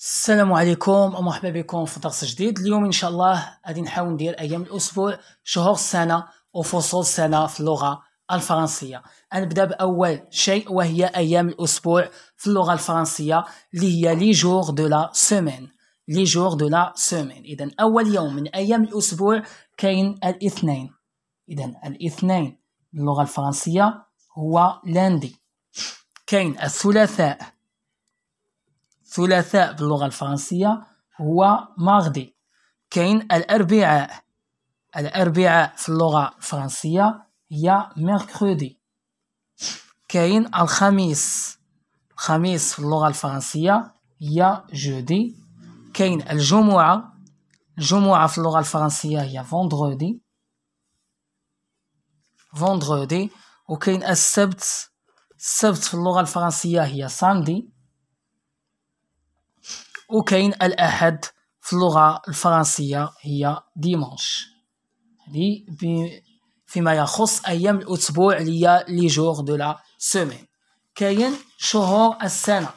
السلام عليكم ومرحبا بكم في درس جديد اليوم ان شاء الله غادي نحاول ندير ايام الاسبوع شهور السنه وفصول السنه في اللغه الفرنسيه نبدا باول شيء وهي ايام الاسبوع في اللغه الفرنسيه اللي هي لي جور دو لا سيمين لي جور دو لا سيمين اذا اول يوم من ايام الاسبوع كاين الاثنين اذا الاثنين باللغه الفرنسيه هو لاندي كاين الثلاثاء ثلاثاء باللغة الفرنسية هو ماردي كاين الأربعاء الأربعاء في اللغة الفرنسية هي ميركرودي كاين الخميس الخميس في اللغة الفرنسية هي جودي كاين الجمعة الجمعة في اللغة الفرنسية هي فوندرودي فوندرودي وكاين السبت السبت في اللغة الفرنسية هي ساندي وكاين الاحد في اللغه الفرنسيه هي ديمانش هذه فيما يخص ايام الاسبوع هي لي جور دو لا سيمين كاين شهور السنه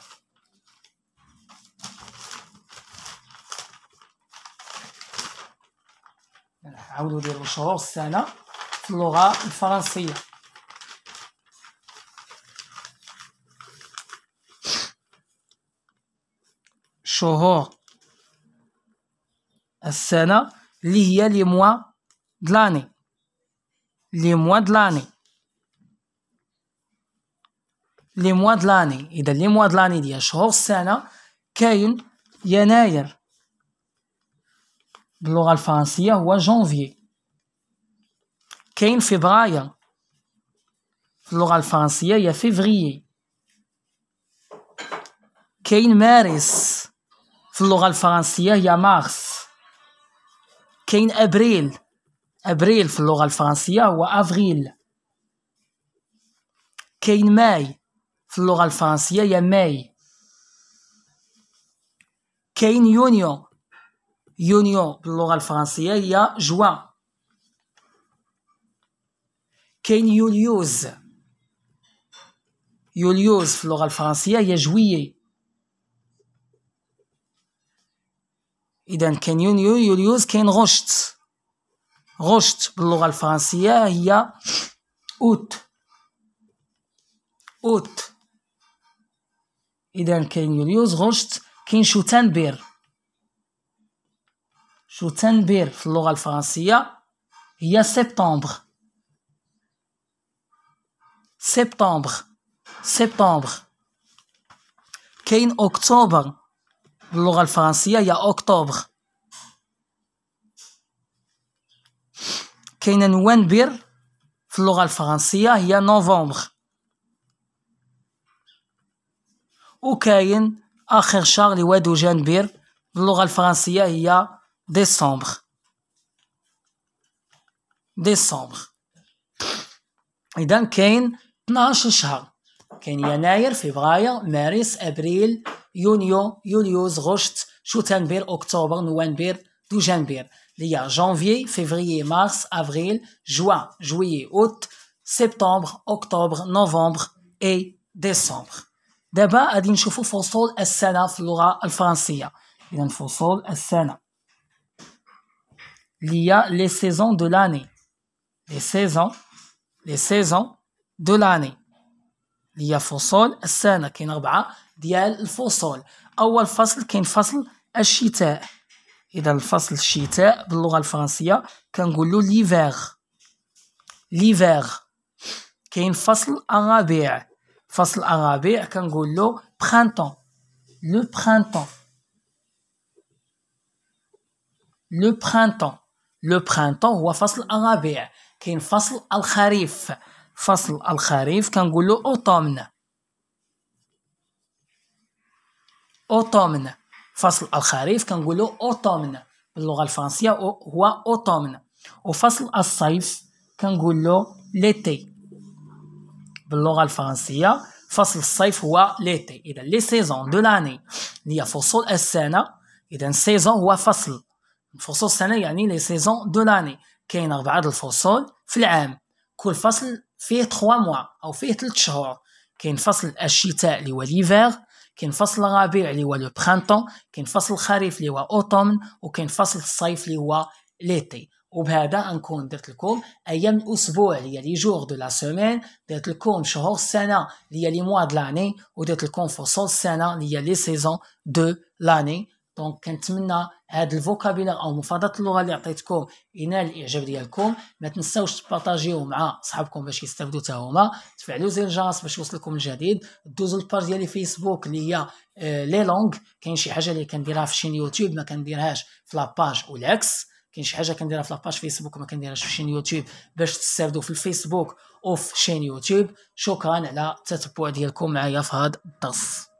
نعاودو نديرو شهور السنه في اللغه الفرنسيه شهور السنة اللي هي لي موا دلاني لي موا دلاني لي موا دلاني إذا لي موا دلاني ديال شهور السنة كاين يناير باللغة الفرنسية هو جونفي كاين فبراير في اللغة الفرنسية هي فيفريي كاين مارس في اللغه الفرنسيه هي مارس كاين ابريل ابريل في اللغه الفرنسيه هو افريل كاين ماي في اللغه الفرنسيه هي ماي كاين يونيو يونيو باللغه الفرنسيه هي جوان كاين يوليوز يوليوز في اللغه الفرنسيه هي جويي إذا كان يونيو يوليوز كاين غشت غشت باللغة الفرنسية هي أوت أوت إذا كاين يوليوز غشت كاين شوتنبير شوتنبير في اللغة الفرنسية هي سبتمبر سبتمبر سبتمبر كاين أكتوبر باللغة الفرنسية يا أكتوبر كاين نوانبير في اللغة الفرنسية هي نوفمبر وكاين آخر شهر اللي وادو جانبير باللغة الفرنسية هي ديسمبر ديسمبر إذا كاين 12 شهر كاين يناير فبراير مارس أبريل Junior, Julius, Rochet, Schoutenberg, Octobre, novembre, Dougenberg. Il y a janvier, février, mars, avril, juin, juillet, août, septembre, octobre, novembre et décembre. D'abord, à allons faire le sol à la flora en Il y a les saisons de l'année. Les saisons. Les saisons de l'année. Il y a le sol qui nous ديال الفصول اول فصل كاين فصل الشتاء اذا الفصل الشتاء باللغه الفرنسيه كنقولوا ليفير ليفير كاين فصل الربيع فصل الربيع كنقولوا برينتون لو برينتون لو برينتون لو برينتون هو فصل الربيع كاين فصل الخريف فصل الخريف كنقولوا اوتومن اوتومن فصل الخريف كنقولوا اوتومن باللغه الفرنسيه هو اوتومن وفصل الصيف كنقولو ليتي باللغه الفرنسيه فصل الصيف هو ليتي اذا لي سيزون دو لاني هي فصول السنه اذا سيزون هو فصل فصول السنه يعني لي سيزون دو لاني كاين اربعه الفصول في العام كل فصل فيه 3 موا او فيه 3 شهور كاين فصل الشتاء اللي هو ليفر كاين فصل الربيع اللي هو لو برانتون كاين فصل الخريف اللي هو اوتومن وكاين فصل الصيف اللي هو ليتي وبهذا نكون درت لكم ايام الاسبوع اللي هي لي جور دو لا سيمين درت لكم شهور السنه اللي هي لي موا دو لاني ودرت لكم فصول السنه اللي هي لي سيزون دو لاني دونك كنتمنى هاد الفوكابيلار او مفردات اللغه اللي عطيتكم ينال الاعجاب ديالكم ما تنساوش تبارطاجيو مع صحابكم باش يستافدوا حتى هما تفعلوا زر الجرس باش يوصلكم الجديد دوزوا الباج ديالي فيسبوك اللي هي لي آه، لونغ كاين شي حاجه اللي كنديرها في شين يوتيوب ما كنديرهاش في لاباج والعكس كاين شي حاجه كنديرها في لاباج فيسبوك ما كنديرهاش في شين يوتيوب باش تستافدوا في الفيسبوك وفي شين يوتيوب شكرا على التتبع ديالكم معايا في هاد الدرس